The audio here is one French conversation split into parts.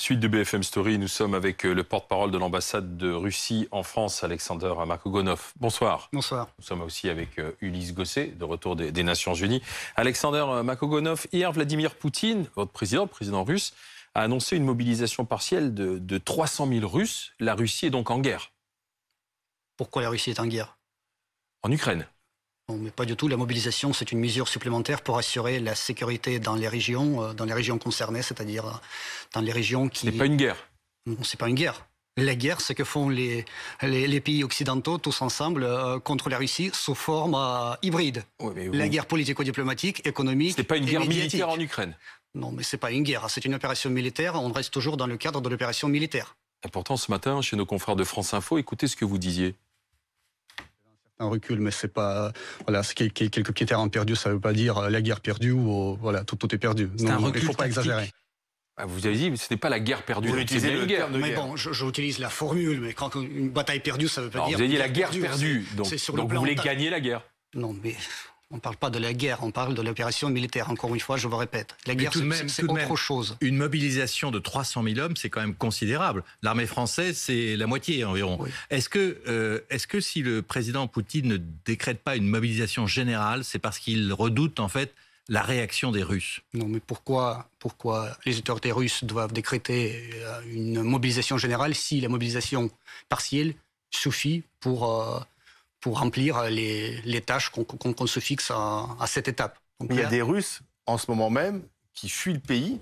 Suite de BFM Story, nous sommes avec euh, le porte-parole de l'ambassade de Russie en France, Alexander Makogonov. Bonsoir. Bonsoir. Nous sommes aussi avec euh, Ulysse Gosset, de retour des, Nations Unies. Alexander euh, Makogonov, hier, Vladimir Poutine, votre président, président russe, a annoncé une mobilisation partielle de, de 300 000 Russes. La Russie est donc en guerre. Pourquoi la Russie est en guerre En Ukraine. Mais pas du tout. La mobilisation, c'est une mesure supplémentaire pour assurer la sécurité dans les régions, euh, dans les régions concernées, c'est-à-dire euh, dans les régions qui. C'est pas une guerre. Non, c'est pas une guerre. La guerre, c'est que font les, les, pays occidentaux tous ensemble euh, contre la Russie sous forme hybride. Oui, mais La guerre politico-diplomatique, économique. C'est pas une guerre militaire en Ukraine. Non, mais c'est pas une guerre. C'est une opération militaire. On reste toujours dans le cadre de l'opération militaire. Et pourtant, ce matin, chez nos confrères de France Info, écoutez ce que vous disiez un recul, mais c'est pas voilà, ce c'est quelques petits en perdu, ça veut pas dire euh, la guerre perdue ou euh, voilà, tout, est perdu. C'est un recul, il faut pas exagérer. Bah, vous avez dit, ce n'est pas la guerre perdue. Vous utilisez le guerre. De mais bon, j'utilise la formule, mais quand une bataille perdue, ça veut pas dire. Vous avez dit la guerre perdue, donc, donc vous voulez gagner la guerre. Non, mais on ne parle pas de la guerre, on parle de l'opération militaire. Encore une fois, je vous répète, la guerre, c'est autre chose. Une mobilisation de 300 000 hommes, c'est quand même considérable. L'armée française, c'est la moitié environ. Est-ce que, euh, est que si le président Poutine ne décrète pas une mobilisation générale, c'est parce qu'il redoute en fait la réaction des Russes. Non, mais pourquoi, pourquoi les autorités russes doivent décréter euh, une mobilisation générale si la mobilisation partielle suffit pour euh, pour remplir euh, les, tâches qu'on se fixe à, cette étape. il y a des Russes en ce moment même qui fuient le pays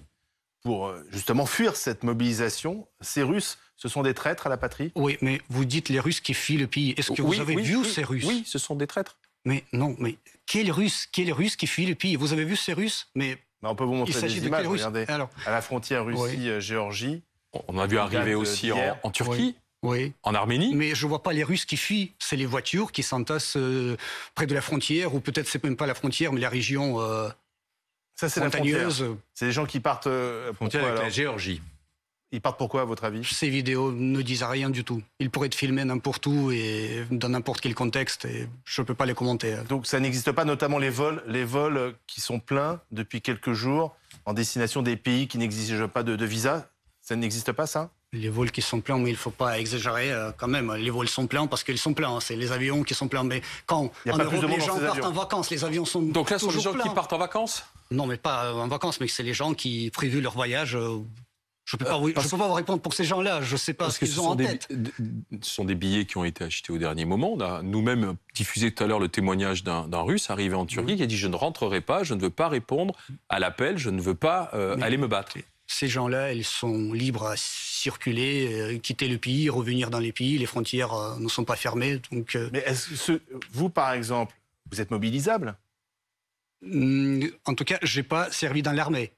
pour euh, justement fuir cette mobilisation. Ces Russes, ce sont des traîtres à la patrie Oui, mais vous dites les Russes qui fuient le pays. Est-ce que vous avez vu ces Russes Oui, ce sont des traîtres. Mais non, mais quels Russes Quels Russes qui fuient le pays Vous avez vu ces Russes Mais on peut vous montrer des images, regardez, Alors, à la frontière Russie-Géorgie. Euh, on a vu arriver aussi en, Turquie oui. en Arménie. Mais je ne vois pas les Russes qui fuient. C'est les voitures qui s'entassent euh, près de la frontière, ou peut-être c'est même pas la frontière, mais la région euh, Ça, c'est montagneuse. C'est des gens qui partent euh, la frontière avec la Géorgie. Ils partent pourquoi, à votre avis Ces vidéos ne disent rien du tout. Ils pourraient être filmés n'importe où et dans n'importe quel contexte, et je ne peux pas les commenter. Donc ça n'existe pas, notamment les vols, les vols qui sont pleins depuis quelques jours en destination des pays qui n'exigent pas de visa. Ça n'existe pas, ça les vols qui sont pleins, mais il ne faut pas exagérer euh, quand même. Les vols sont pleins parce qu'ils sont pleins. Hein. C'est les avions qui sont pleins. Mais quand en Europe, les gens partent en vacances, les avions sont Donc là, ce sont les gens qui partent en vacances Non, mais pas euh, en vacances, mais c'est les gens qui prévus leur voyage. Euh, je ne peux, pas, vous répondre pour ces gens-là. Je ne sais pas ce qu'ils ont en tête. Ce sont des billets qui ont été achetés au dernier moment. nous-mêmes diffusé tout à l'heure le témoignage d'un Russe arrivé en Turquie qui a dit Je ne rentrerai pas, je ne veux pas répondre à l'appel, je ne veux pas aller me battre ces gens-là, ils sont libres à circuler, euh, quitter le pays, revenir dans les pays. Les frontières euh, ne sont pas fermées. Donc, euh, Mais est-ce vous, par exemple, vous êtes mobilisable hmm, En tout cas, je n'ai pas servi dans l'armée.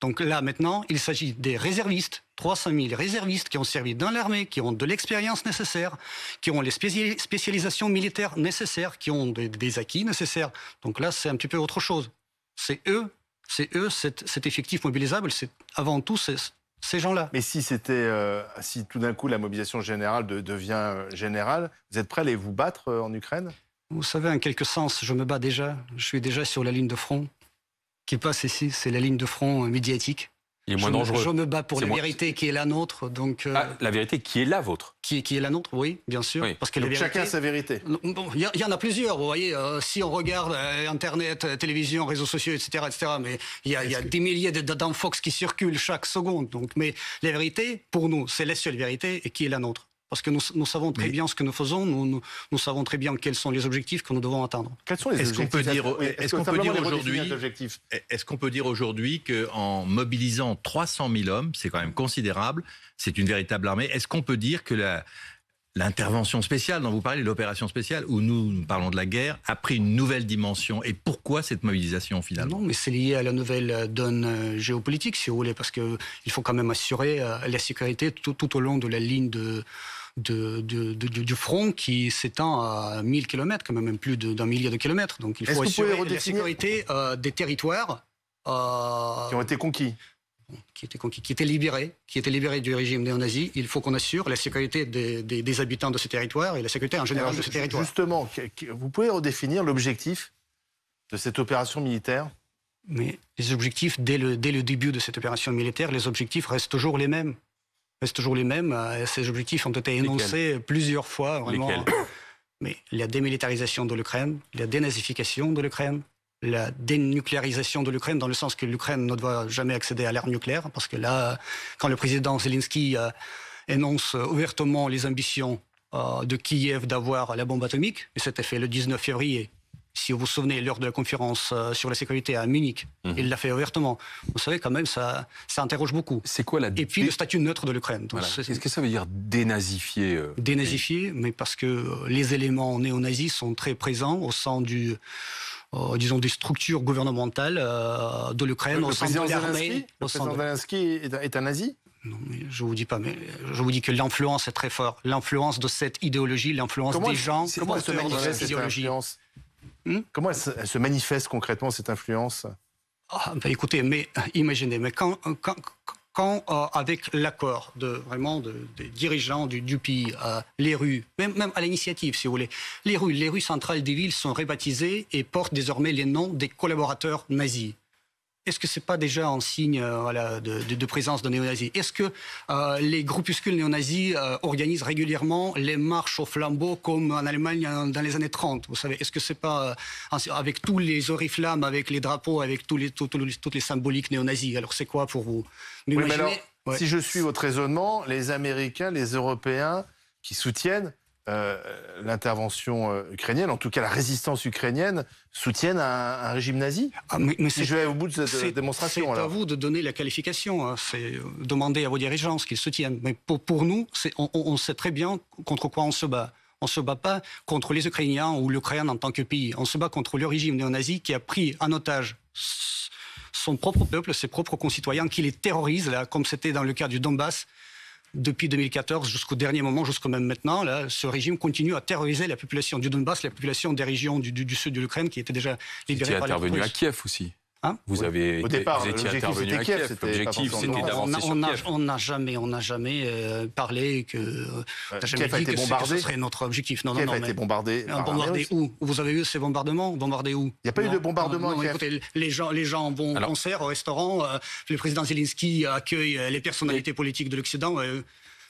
Donc là, maintenant, il s'agit des réservistes, 300 000 réservistes qui ont servi dans l'armée, qui ont de l'expérience nécessaire, qui ont les spécialisations militaires nécessaires, qui ont des acquis nécessaires. Donc là, c'est un petit peu autre chose. C'est eux c'est eux, cet effectif mobilisable, c'est avant tout ces gens-là. Mais si c'était, euh, si tout d'un coup la mobilisation générale devient euh, générale, vous êtes prêt à aller vous battre euh, en Ukraine Vous savez, en quelque sens, je me bats déjà. Je suis déjà sur la ligne de front qui passe ici. C'est la ligne de front médiatique je Me, bats pour la vérité qui est la nôtre. Donc, euh, ah, la vérité qui est la vôtre. Qui, qui est la nôtre, oui, bien sûr. Parce que chacun sa vérité. Il y, en a plusieurs, vous voyez. Euh, si on regarde euh, Internet, télévision, réseaux sociaux, etc., etc., mais il y a, des milliers d'infox qui circulent chaque seconde. Donc, mais la vérité, pour nous, c'est la seule vérité et qui est la nôtre parce que nous, savons très bien ce que nous faisons, nous, savons très bien quels sont les objectifs que nous devons atteindre. Quels sont les est-ce qu'on peut dire, est-ce, qu'on peut dire aujourd'hui, est-ce qu'on peut dire aujourd'hui qu'en mobilisant 300 000 hommes, c'est quand même considérable, c'est une véritable armée. Est-ce qu'on peut dire que la, L'intervention spéciale dont vous parlez, l'opération spéciale, où nous, parlons de la guerre, a pris une nouvelle dimension. Et pourquoi cette mobilisation finalement Non, mais c'est lié à la nouvelle euh, donne euh, géopolitique, si vous voulez, parce qu'il faut quand même assurer euh, la sécurité tout, tout, au long de la ligne de, de, du front qui s'étend à 1000 km, quand même plus d'un millier de kilomètres. Donc il faut assurer la sécurité euh, des territoires euh, qui ont été conquis. Qui étaient, conquis, qui étaient libérés, qui étaient libérés du régime néo Il faut qu'on assure la sécurité des, habitants de ces territoires et la sécurité en général de ces territoires. Justement, vous pouvez redéfinir l'objectif de cette opération militaire Mais les objectifs, dès le, dès le début de cette opération militaire, les objectifs restent toujours les mêmes. Mais c'est toujours les mêmes. Euh, ces objectifs ont été énoncés plusieurs fois. Vraiment. Mais la démilitarisation de l'Ukraine, la dénazification de l'Ukraine, la dénucléarisation de l'Ukraine, dans le sens que l'Ukraine ne doit jamais accéder à l'arme nucléaire, parce que là, quand le président Zelensky euh, énonce ouvertement les ambitions euh, de Kiev d'avoir la bombe atomique, et c'était fait le 19 février, si vous vous souvenez, lors de la conférence euh, sur la sécurité à Munich, mhm. il l'a fait ouvertement. Vous savez, quand même, ça, ça interroge beaucoup. C'est quoi la... Et puis le statut neutre de l'Ukraine. Qu'est-ce que ça veut dire dénazifier euh, Dénazifier, mais parce que euh, les éléments néo-nazis sont très présents au sein du... disons des structures gouvernementales de l'Ukraine, au sein de l'armée. Le président Zelensky est un nazi non, mais je vous dis pas, mais je vous dis que l'influence est très forte. L'influence de cette idéologie, l'influence des gens. Comment se manifeste cette idéologie Hmm Comment elle se, manifeste concrètement, cette influence ah, ben Écoutez, mais imaginez, mais quand, euh, avec l'accord de vraiment des dirigeants du, dupi pays, euh, les rues, même, à l'initiative, si vous voulez, les rues, les rues centrales des villes sont rebaptisées et portent désormais les noms des collaborateurs nazis. Est-ce que c'est pas déjà un signe euh, de, de, de, présence de néonazis Est-ce que euh, les groupuscules néonazis euh, organisent régulièrement les marches au flambeau comme en Allemagne dans les années 30 Vous savez, est-ce que c'est pas avec tous les oriflammes, avec les drapeaux, avec tous les, toutes les symboliques néonazies Alors c'est quoi pour vous, mais alors, Si je suis votre raisonnement, les Américains, les Européens qui soutiennent euh, l'intervention euh, ukrainienne, en tout cas la résistance ukrainienne, soutiennent un, régime nazi ah, mais, si je vais au bout de cette euh, démonstration. C'est à vous de donner la qualification. Hein. c'est demander à vos dirigeants ce qu'ils soutiennent. Mais pour, nous, on, on, sait très bien contre quoi on se bat. On ne se bat pas contre les Ukrainiens ou l'Ukraine en tant que pays. On se bat contre le régime néo-nazi qui a pris en otage son propre peuple, ses propres concitoyens, qui les terrorise, comme c'était dans le cas du Donbass, depuis 2014 jusqu'au dernier moment, jusqu'au même maintenant, là, ce régime continue à terroriser la population du Donbass, la population des régions du, sud de l'Ukraine qui était déjà libérée par intervenu à Kiev aussi. Hein vous avez au départ, vous étiez intervenu à Kiev. L'objectif, c'était d'avancer sur Kiev. On n'a jamais, on n'a jamais euh, parlé que. jamais Kiev dit a été que, bombardé. ce serait notre objectif. Non, Kiev non, a été bombardé. Par bombardé où Vous avez eu ces bombardements Bombardé où Il n'y a pas eu de bombardement. à Kiev. les gens, les gens vont au concert, au restaurant. Euh, le président Zelensky accueille euh, les personnalités politiques de l'Occident.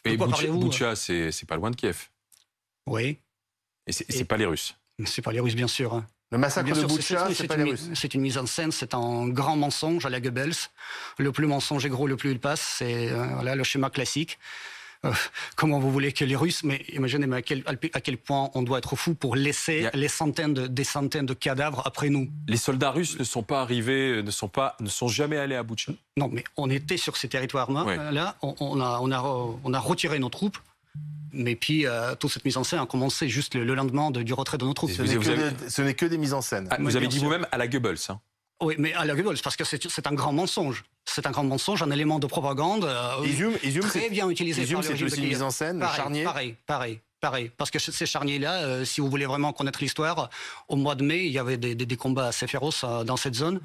Mais Boutcha, c'est pas loin de Kiev. Oui. Et c'est pas les Russes. C'est pas les Russes, bien sûr. Hein. Le massacre de ce c'est pas les Russes. C'est une mise en scène, c'est un grand mensonge à la Goebbels. Le plus mensonge est gros, le plus il passe. C'est euh, le schéma classique. Euh, comment vous voulez que les Russes, mais imaginez à, quel, point on doit être fou pour laisser les centaines de, des centaines de cadavres après nous. Les soldats russes ne sont pas arrivés, euh, ne sont, pas, ne sont jamais allés à Boucha Non, mais on était sur ces territoires-là. on a retiré nos troupes mais puis, euh, toute cette mise en scène a commencé juste le, lendemain du retrait de nos troupes. Ce n'est que, des mises en scène. Ah, vous avez dit vous-même à la Goebbels. Hein. Oui, mais à la Goebbels, parce que c'est un grand mensonge. C'est un grand mensonge, un élément de propagande euh, très bien utilisé par le régime une mise en scène, charnier. Pareil, pareil pareil. Parce que ces charniers-là, euh, si vous voulez vraiment connaître l'histoire, au mois de mai, il y avait des, combats assez féroces euh, dans cette zone.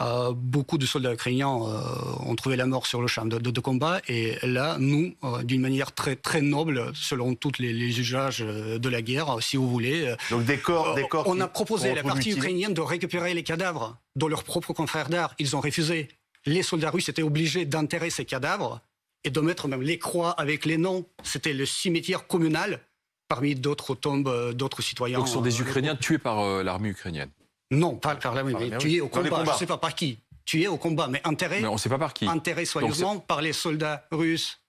Euh, beaucoup de soldats ukrainiens ont trouvé la mort sur le champ de, combat. Et là, nous, d'une manière très, très noble, selon tous les, usages de la guerre, si vous voulez. Donc des corps, des corps On a proposé à la partie ukrainienne de récupérer les cadavres de leurs propres confrères d'art. Ils ont refusé. Les soldats russes étaient obligés d'enterrer ces cadavres et de mettre même les croix avec les noms. C'était le cimetière communal parmi d'autres tombes euh, d'autres citoyens. Donc ce sont des euh, Ukrainiens tués par euh, l'armée ukrainienne Non, pas par l'armée, mais tués au combat. Je ne sais pas par qui. Tués au combat, mais enterrés. on sait pas par qui. Enterrés soigneusement par les soldats russes,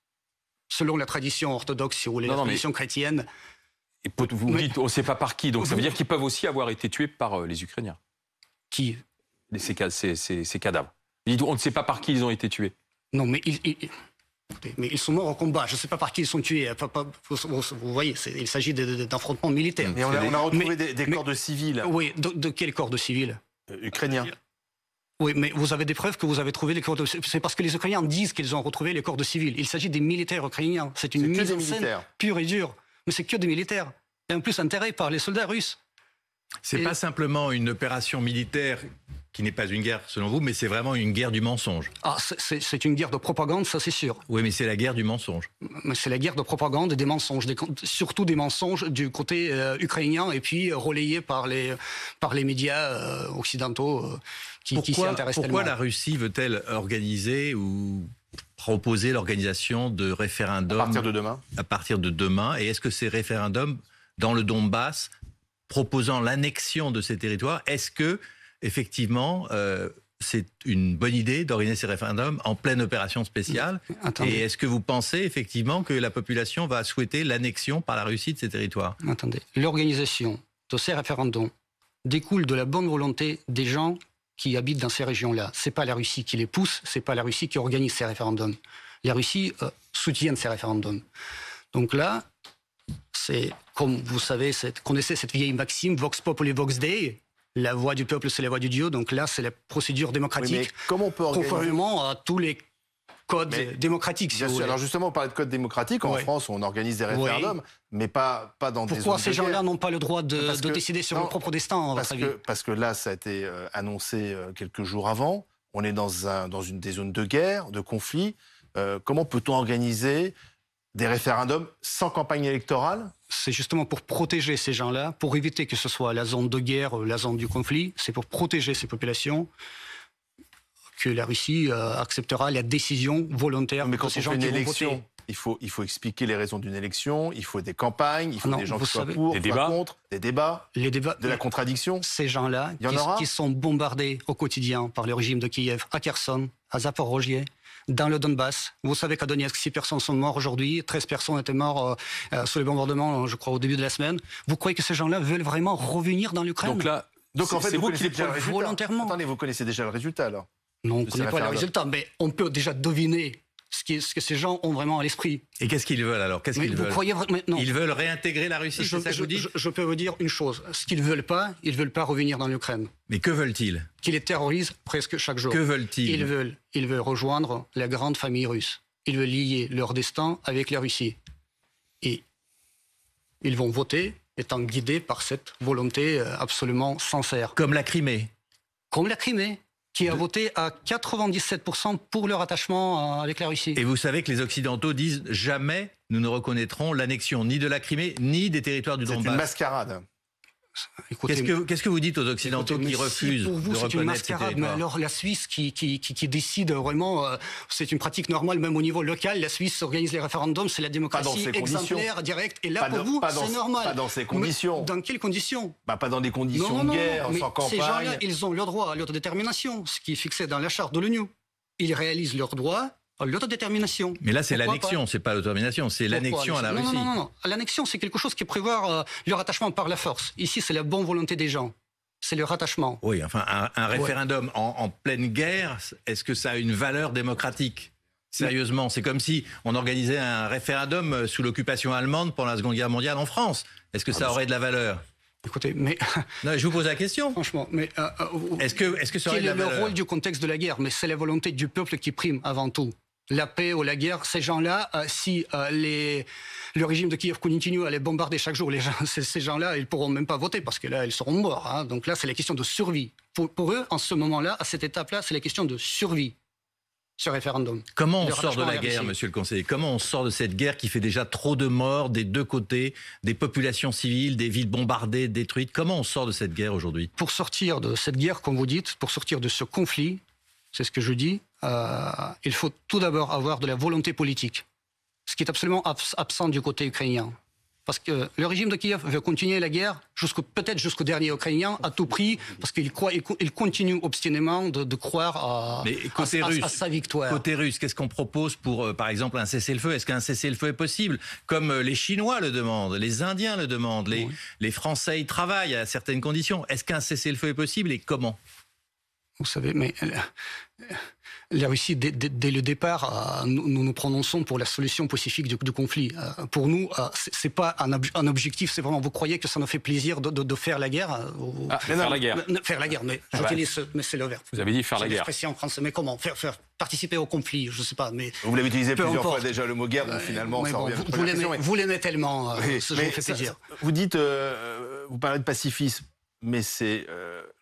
selon la tradition orthodoxe, ou vous voulez, chrétiennes la tradition chrétienne. Et vous dites, on ne sait pas par qui, donc ça veut dire qu'ils peuvent aussi avoir été tués par les Ukrainiens. Qui ces, ces, cadavres. on ne sait pas par qui ils ont été tués. Non, mais ils, mais ils sont morts au combat. Je ne sais pas par qui ils sont tués. vous, voyez, il s'agit d'affrontements militaires Mais on a, retrouvé des, corps de civils. Oui, de, de corps de civils euh, Ukrainiens. Oui, mais vous avez des preuves que vous avez trouvé les corps de... C'est parce que les Ukrainiens disent qu'ils ont retrouvé les corps de civils. Il s'agit des militaires ukrainiens. C'est une mise en scène pure et dure. Mais c'est que des militaires. Et en plus, intérêt par les soldats russes. C'est pas simplement une opération militaire qui n'est pas une guerre selon vous, mais c'est vraiment une guerre du mensonge. Ah, c'est, une guerre de propagande, ça c'est sûr. Oui, mais c'est la guerre du mensonge. c'est la guerre de propagande et des mensonges, des, surtout des mensonges du côté euh, ukrainien et puis relayés par les, par les médias euh, occidentaux euh, qui, s'y intéressent Pourquoi la Russie veut-elle organiser ou proposer l'organisation de référendums à partir de demain À partir de demain, et est-ce que ces référendums dans le Donbass proposant l'annexion de ces territoires, est-ce que, effectivement, euh, c'est une bonne idée d'organiser ces référendums en pleine opération spéciale euh, Et est-ce que vous pensez effectivement que la population va souhaiter l'annexion par la Russie de ces territoires Attendez, l'organisation de ces référendums découle de la bonne volonté des gens qui habitent dans ces régions-là. C'est pas la Russie qui les pousse, c'est pas la Russie qui organise ces référendums. La Russie euh, soutient ces référendums. Donc là, c'est, comme vous savez, cette, connaissez cette vieille maxime, Vox Populi Vox Dei, la voix du peuple, c'est la voix du Dieu. Donc là, c'est la procédure démocratique, comment on peut organiser... conformément à tous les codes démocratiques. Si alors justement, on parlait de code démocratique. En France, on organise des référendums, mais pas, pas dans Pourquoi des Pourquoi ces gens-là n'ont pas le droit de, décider sur leur propre destin parce que, parce que là, ça a été euh, annoncé euh, quelques jours avant. On est dans, un, dans une, des zones de guerre, de conflit. Euh, comment peut-on organiser des référendums sans campagne électorale C'est justement pour protéger ces gens-là, pour éviter que ce soit la zone de guerre, la zone du conflit. C'est pour protéger ces populations que la Russie euh, acceptera la décision volontaire. Mais quand de une élection, il faut, il faut expliquer les raisons d'une élection, il faut des campagnes, il faut des gens qui soient pour, des débats. contre, des débats, les débats, de la contradiction. Ces gens-là, qui, qui, sont bombardés au quotidien par le régime de Kiev, à Kherson, à Zaporozhye, dans le Donbass. Vous savez qu'à Donetsk, 6 personnes sont mortes aujourd'hui, 13 personnes étaient mortes euh, euh, sous les bombardements, je crois, au début de la semaine. Vous croyez que ces gens-là veulent vraiment revenir dans l'Ukraine Donc là, donc en fait, vous, vous qui les prenez volontairement. Attendez, vous connaissez déjà le résultat alors non, on ne connaît pas le résultat, mais on peut déjà deviner ce, que ces gens ont vraiment à l'esprit. Et qu'est-ce qu'ils veulent alors Qu'est-ce qu'ils veulent croyez, non. Ils veulent réintégrer la Russie, je, ça peux vous dire une chose. Ce qu'ils ne veulent pas, ils ne veulent pas revenir dans l'Ukraine. Mais que veulent-ils Qu'ils les terrorisent presque chaque jour. Que veulent-ils ils veulent, ils veulent rejoindre la grande famille russe. Ils veulent lier leur destin avec la Russie. Et ils vont voter étant guidés par cette volonté euh, absolument sincère. Comme la Crimée. Comme la Crimée qui a voté à 97% pour leur attachement avec la Russie. Et vous savez que les Occidentaux disent jamais nous ne reconnaîtrons l'annexion ni de la Crimée ni des territoires du Donbass. C'est une mascarade. Qu'est-ce que, qu'est-ce que vous dites aux Occidentaux qui refusent pour vous, de une mascarade, alors la Suisse qui, qui, qui, décide vraiment, euh, c'est une pratique normale même au niveau local, la Suisse organise les référendums, c'est la démocratie exemplaire, directe, et là pour vous, c'est normal. Pas dans ces conditions. dans quelles conditions bah, Pas dans des conditions de guerre, sans campagne. Ces gens-là, ils ont leur droit à détermination, ce qui est fixé dans la charte de l'ONU. Ils réalisent leurs droits, Oh, l'autodétermination. Mais là, c'est l'annexion, c'est pas l'autodétermination, c'est l'annexion à la Russie. Non, non, non. L'annexion, c'est quelque chose qui prévoit euh, le rattachement par la force. Ici, c'est la bonne volonté des gens. C'est le rattachement. Oui, enfin, un, référendum en, pleine guerre, est-ce que ça a une valeur démocratique Sérieusement, c'est comme si on organisait un référendum euh, sous l'occupation allemande pendant la Seconde Guerre mondiale en France. Est-ce que ah, ça bah, aurait de la valeur Écoutez, mais non, je vous pose la question. Franchement, mais euh, est-ce que Quel est le rôle du contexte de la guerre Mais c'est la volonté du peuple qui prime avant tout la paix ou la guerre, ces gens-là, euh, si euh, le régime de Kiev continue à les bombarder chaque jour, ces, gens-là, ils ne pourront même pas voter parce que là, ils seront morts. Hein. Donc là, c'est la question de survie. Pour, eux, en ce moment-là, à cette étape-là, c'est la question de survie. Ce référendum. Comment on sort de la guerre, monsieur le conseiller Comment on sort de cette guerre qui fait déjà trop de morts des deux côtés, des populations civiles, des villes bombardées, détruites Comment on sort de cette guerre aujourd'hui Pour sortir de cette guerre, comme vous dites, pour sortir de ce conflit, c'est ce que je dis, euh, il faut tout d'abord avoir de la volonté politique, ce qui est absolument absent du côté ukrainien. Parce que le régime de Kiev veut continuer la guerre, jusqu'au peut-être jusqu'au dernier Ukrainien, à tout prix, parce qu'il croit, il continue obstinément de, croire à, sa victoire. Côté russe, qu'est-ce qu'on propose pour, euh, par exemple, un cessez-le-feu Est-ce qu'un cessez-le-feu est possible Comme euh, les Chinois le demandent, les Indiens le demandent, les, les Français y travaillent à certaines conditions. Est-ce qu'un cessez-le-feu est possible et comment Vous savez, mais la Russie, dès, le départ, euh, nous, nous, prononçons pour la solution pacifique du, conflit. Euh, pour nous, euh, c'est pas un, objectif. C'est vraiment vous croyez que ça nous fait plaisir de, faire la guerre Faire la guerre. Faire la guerre, mais j'utilise, ah, bah, c'est le Vous avez dit faire la guerre. en français, mais comment faire, faire participer au conflit, je sais pas. Mais vous l'avez utilisé plusieurs fois déjà le mot guerre, donc finalement, ça Vous, vous l'aimez tellement, ce plaisir. Vous dites, vous parlez de pacifisme, mais c'est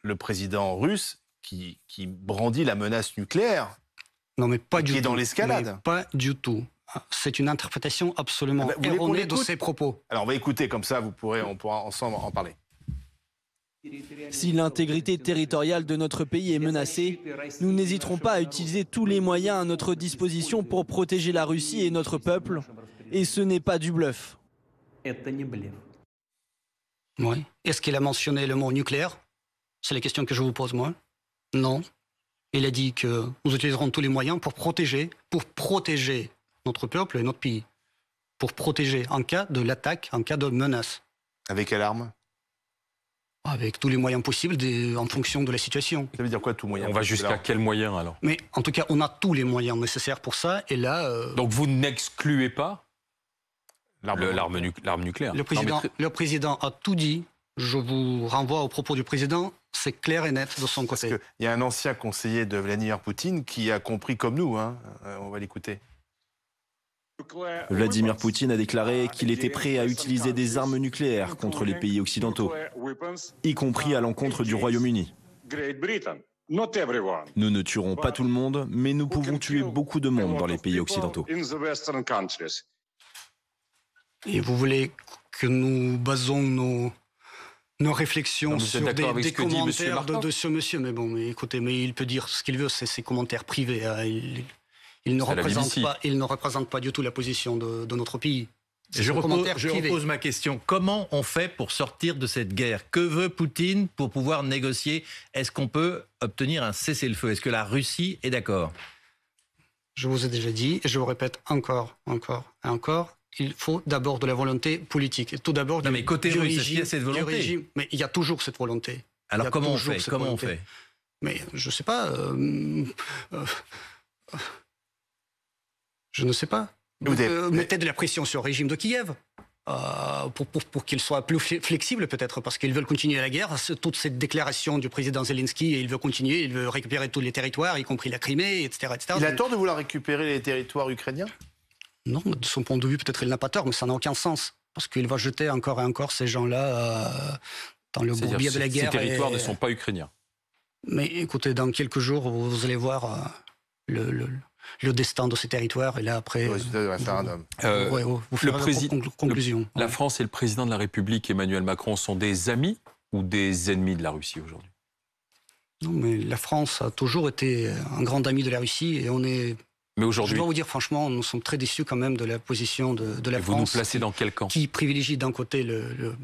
le président russe qui, brandit la menace nucléaire. Non, mais pas du dans l'escalade. Pas du tout. C'est une interprétation absolument eh ben, erronée de ses propos. Alors on va écouter, comme ça vous pourrez, on pourra ensemble en parler. Si l'intégrité territoriale de notre pays est menacée, nous n'hésiterons pas à utiliser tous les moyens à notre disposition pour protéger la Russie et notre peuple. Et ce n'est pas du bluff. Est-ce qu'il a mentionné le mot nucléaire C'est la question que je vous pose, moi. Non. Il a dit que nous utiliserons tous les moyens pour protéger, pour protéger notre peuple et notre pays. Pour protéger en cas de l'attaque, en cas de menace. Avec quelle arme avec tous les moyens possibles en fonction de la situation. Ça veut dire quoi, tous moyens On va jusqu'à quels moyens alors Mais en tout cas, on a tous les moyens nécessaires pour ça. Et là. Euh, Donc vous n'excluez pas l'arme nucléaire. le président a tout dit je vous renvoie aux propos du président. C'est clair et net de son côté. il y a un ancien conseiller de Vladimir Poutine qui a compris comme nous. Hein. Euh, on va l'écouter. Vladimir Poutine a déclaré qu'il était prêt à utiliser des armes nucléaires contre les pays occidentaux, y compris à l'encontre du Royaume-Uni. Nous ne tuerons pas tout le monde, mais nous pouvons tuer beaucoup de monde dans les pays occidentaux. Et vous voulez que nous basons nos, nos réflexions sur des, commentaires de, ce monsieur. Mais bon, mais écoutez, mais il peut dire ce qu'il veut, c'est ses commentaires privés. Hein. Il, ne représente pas, il ne représente pas du tout la position de, notre pays. Je, je repose, ma question. Comment on fait pour sortir de cette guerre Que veut Poutine pour pouvoir négocier Est-ce qu'on peut obtenir un cessez-le-feu Est-ce que la Russie est d'accord Je vous ai déjà dit, et je vous répète encore, encore et encore, il faut d'abord de la volonté politique. tout d'abord, du, mais côté régime, mais il y a toujours cette volonté. Alors comment on fait Comment on fait Mais euh, euh, je ne sais pas. je ne sais pas. mettez de la pression sur le régime de Kiev. Euh, pour, qu'il soit plus flexible peut-être, parce qu'ils veulent continuer la guerre. Toute cette déclaration du président Zelensky, il veut continuer, il veut récupérer tous les territoires, y compris la Crimée, etc. etc. Il a tort de vouloir récupérer les territoires ukrainiens non, de son point de vue, peut-être il n'a pas tort, mais ça n'a aucun sens. Parce qu'il va jeter encore et encore ces gens-là euh, dans le bourbier de la guerre. Ces territoires ne sont pas ukrainiens. Mais écoutez, dans quelques jours, vous allez voir euh, le, le le destin de ces territoires. Et là, après. Le résultat de référendum. Euh, vous président, conclusion. La France et le président de la République, Emmanuel Macron, sont des amis ou des ennemis de la Russie aujourd'hui Non, mais la France a toujours été un grand ami de la Russie et on est mais aujourd'hui. Je dois vous dire franchement, nous sommes très déçus quand même de la position de, la et France. Vous nous placez dans quel camp Qui privilégie d'un côté le,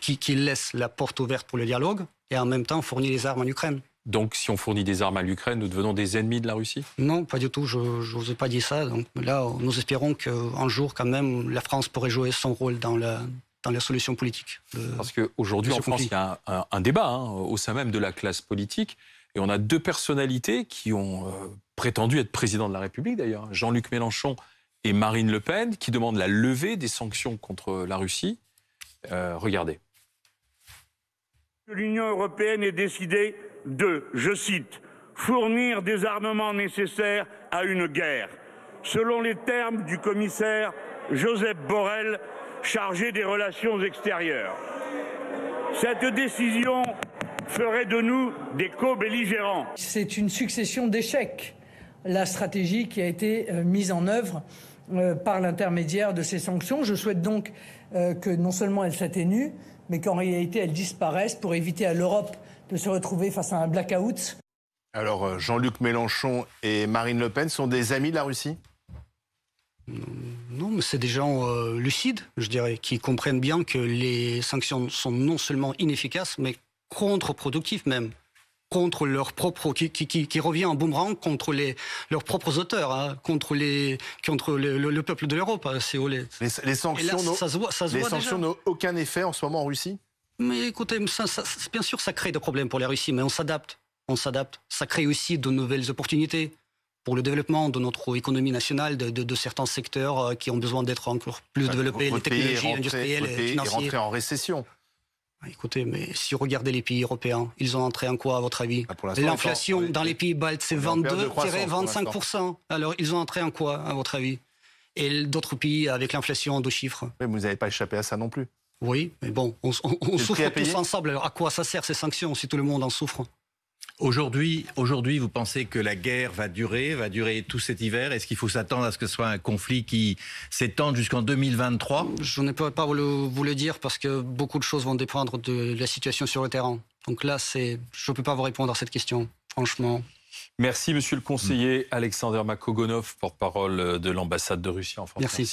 qui, laisse la porte ouverte pour le dialogue et en même temps fournit les armes en Ukraine. Donc, si on fournit des armes à l'Ukraine, nous devenons des ennemis de la Russie Non, pas du tout. Je ai pas dire ça. Donc là, nous espérons qu'un jour, quand même, la France pourrait jouer son rôle dans la, dans la solution politique. Parce Parce qu'aujourd'hui, en France, il y a un, débat hein, au sein même de la classe politique. Et on a deux personnalités qui ont euh, prétendu être président de la République d'ailleurs, Jean-Luc Mélenchon et Marine Le Pen, qui demandent la levée des sanctions contre la Russie. Euh, regardez. L'Union européenne est décidée de, je cite, fournir des armements nécessaires à une guerre, selon les termes du commissaire Joseph Borrell, chargé des relations extérieures. Cette décision ferait de nous des co-belligérants. C'est une succession d'échecs la stratégie qui a été euh, mise en œuvre euh, par l'intermédiaire de ces sanctions. Je souhaite donc euh, que non seulement elles s'atténuent, mais qu'en réalité elles disparaissent pour éviter à l'Europe de se retrouver face à un blackout. Alors Jean-Luc Mélenchon et Marine Le Pen sont des amis de la Russie non, mais c'est des gens lucides, je dirais, qui comprennent bien que les sanctions sont non seulement inefficaces, mais contre-productives même contre leurs propres, qui, revient en boomerang contre les, leurs propres auteurs, hein, contre, les, le, peuple de l'Europe, hein, si Les, sanctions n'ont aucun effet en ce moment en Russie Mais écoutez, bien sûr, ça crée des problèmes pour la Russie, mais on s'adapte. On s'adapte. Ça crée aussi de nouvelles opportunités pour le développement de notre économie nationale, de, certains secteurs euh, qui ont besoin d'être encore plus développés, les technologies industrielles, et financières. en récession. Bah, écoutez, mais si vous regardez les pays européens, ils ont entré en quoi, à votre avis ah, L'inflation dans les pays baltes, c'est 22-25%. Alors, ils ont entré en quoi, à votre avis Et d'autres pays avec l'inflation en deux chiffres Mais vous n'avez pas échappé à ça non plus. Oui, mais bon, on, on souffre tous ensemble. Alors, à quoi ça sert ces sanctions si tout le monde en souffre Aujourd'hui, aujourd'hui, vous pensez que la guerre va durer, va durer tout cet hiver Est-ce qu'il faut s'attendre à ce que ce soit un conflit qui s'étende jusqu'en 2023 Je ne pourrais pas vous le, dire parce que beaucoup de choses vont dépendre de la situation sur le terrain. Donc là, c'est, je ne peux pas vous répondre à cette question, franchement. Merci, monsieur le conseiller Alexander Makogonov, porte-parole de l'ambassade de Russie en France. Merci.